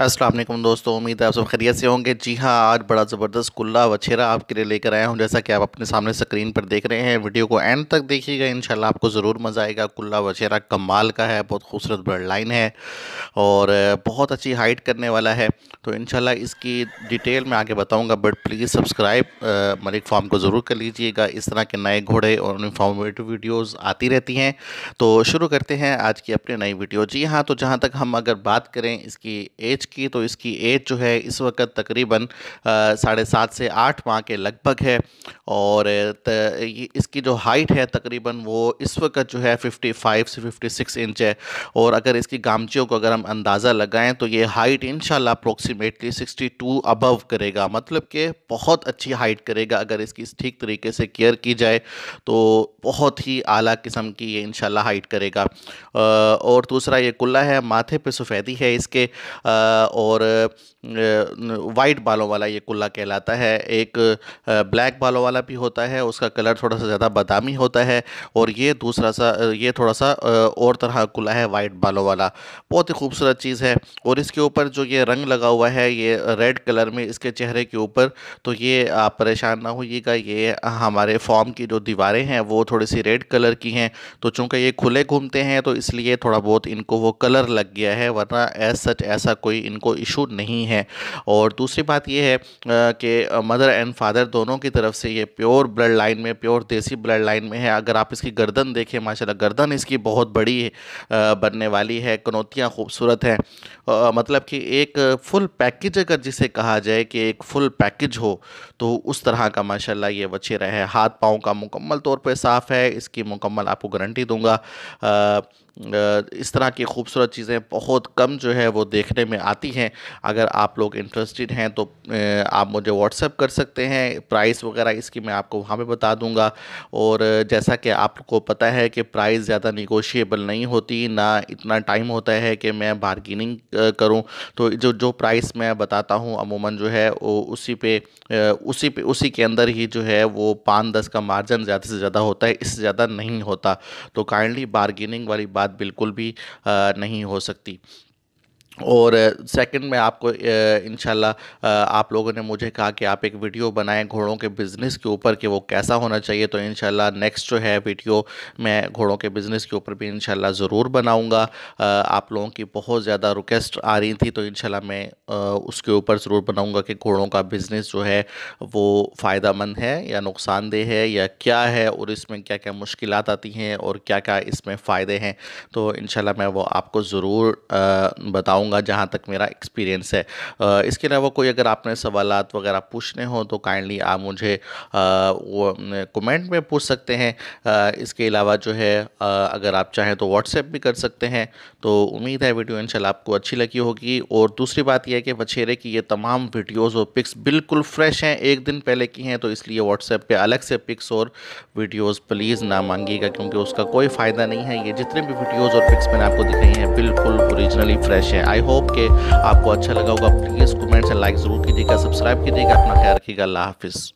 असलम दोस्तों उम्मीद है आप सब खैरियत से होंगे जी हाँ आज बड़ा ज़बरदस्त कुल्ला वछेरा आपके लिए लेकर आया हूँ जैसा कि आप अपने सामने स्क्रीन पर देख रहे हैं वीडियो को एंड तक देखिएगा इंशाल्लाह आपको ज़रूर मज़ा आएगा कुल्ला वछेरा कमाल का है बहुत खूबसूरत ब्लड लाइन है और बहुत अच्छी हाइट करने वाला है तो इनशाला इसकी डिटेल में आगे बताऊँगा but please subscribe Malik farm को ज़रूर कर लीजिएगा इस तरह के नए घोड़े और इन्फॉर्मेटिव वीडियोज़ आती रहती हैं तो शुरू करते हैं आज की अपनी नई वीडियो जी हाँ तो जहाँ तक हम अगर बात करें इसकी एज एज की तो इसकी एज जो है इस वक्त तकरीबन साढ़े सात से आठ माह के लगभग है और इसकी जो हाइट है तकरीबन वो इस वक्त जो है फिफ्टी फाइव से फिफ्टी सिक्स इंच है और अगर इसकी गामचियों को अगर हम अंदाज़ा लगाएं तो ये height in approximately sixty two above करेगा मतलब कि बहुत अच्छी हाइट करेगा अगर इसकी ठीक तरीके से केयर की जाए तो बहुत ही आला किस्म की ये इन हाइट करेगा और दूसरा ये कुल्ला है माथे पे सफ़ेदी है इसके और वाइट बालों वाला ये कुल्ला कहलाता है एक ब्लैक बालों वाला भी होता है उसका कलर थोड़ा सा ज़्यादा बादामी होता है और ये दूसरा सा ये थोड़ा सा और तरह कुल्ला है वाइट बालों वाला बहुत ही खूबसूरत चीज़ है और इसके ऊपर जो ये रंग लगा हुआ है ये रेड कलर में इसके चेहरे के ऊपर तो ये आप परेशान ना होइएगा ये हमारे फॉर्म की जो दीवारें हैं वो थोड़ी सी रेड कलर की हैं तो चूँकि ये खुले घूमते हैं तो इसलिए थोड़ा बहुत इनको वो कलर लग गया है वरना एज सच ऐसा कोई इनको इशू नहीं है और दूसरी बात यह है कि मदर एंड फादर दोनों की तरफ से ये प्योर ब्लड लाइन में प्योर देसी ब्लड लाइन में है अगर आप इसकी गर्दन देखें माशाल्लाह गर्दन इसकी बहुत बड़ी बनने वाली है कनौतियाँ खूबसूरत हैं मतलब कि एक फुल पैकेज अगर जिसे कहा जाए कि एक फुल पैकेज हो तो उस तरह का माशा ये बचे रहे हाथ पाँव का मुकम्मल तौर पर साफ़ है इसकी मुकम्मल आपको गारंटी दूंगा आ, इस तरह की खूबसूरत चीज़ें बहुत कम जो है वो देखने में आ आती हैं अगर आप लोग इंटरेस्टेड हैं तो आप मुझे व्हाट्सएप कर सकते हैं प्राइस वगैरह इसकी मैं आपको वहाँ पर बता दूँगा और जैसा कि आपको पता है कि प्राइस ज़्यादा निगोशिएबल नहीं होती ना इतना टाइम होता है कि मैं बारगेनिंग करूँ तो जो जो प्राइस मैं बताता हूँ अमूमन जो है वो उसी पे उसी पे उसी के अंदर ही जो है वो पाँच दस का मार्जिन ज़्यादा से ज़्यादा होता है इससे ज़्यादा नहीं होता तो काइंडली बारगेनिंग वाली बात बिल्कुल भी नहीं हो सकती और सेकंड में आपको इन आप लोगों ने मुझे कहा कि आप एक वीडियो बनाएं घोड़ों के बिज़नेस के ऊपर कि वो कैसा होना चाहिए तो इन नेक्स्ट जो है वीडियो मैं घोड़ों के बिज़नेस के ऊपर भी इन ज़रूर बनाऊंगा आप लोगों की बहुत ज़्यादा रिक्वेस्ट आ रही थी तो इन मैं उसके ऊपर ज़रूर बनाऊँगा कि घोड़ों का बिज़नेस जो है वो फ़ायदा है या नुकसानदेह है या क्या है और इसमें क्या क्या मुश्किल आती हैं और क्या क्या इसमें फ़ायदे हैं तो इन मैं वो आपको ज़रूर बताऊँगा बताऊंगा जहाँ तक मेरा एक्सपीरियंस है इसके अलावा कोई अगर आपने सवाल वगैरह पूछने हो तो काइंडली आप मुझे कमेंट में पूछ सकते हैं इसके अलावा जो है अगर आप चाहें तो व्हाट्सएप भी कर सकते हैं तो उम्मीद है वीडियो इनशाला आपको अच्छी लगी होगी और दूसरी बात यह है कि बछेरे की ये तमाम वीडियोज़ और पिक्स बिल्कुल फ्रेश हैं एक दिन पहले की हैं तो इसलिए व्हाट्सएप पर अलग से पिक्स और वीडियोज़ प्लीज़ ना मांगिएगा क्योंकि उसका कोई फ़ायदा नहीं है ये जितने भी वीडियोज़ और पिक्स मैंने आपको दिखाई हैं बिल्कुल ओरिजिनली फ्रेश हैं आई होप के आपको अच्छा लगा होगा प्लीज़ कमेंट्स एंड लाइक ज़रूर कीजिएगा सब्सक्राइब कीजिएगा अपना ख्याल रखिएगा अल्लाह हाफिज़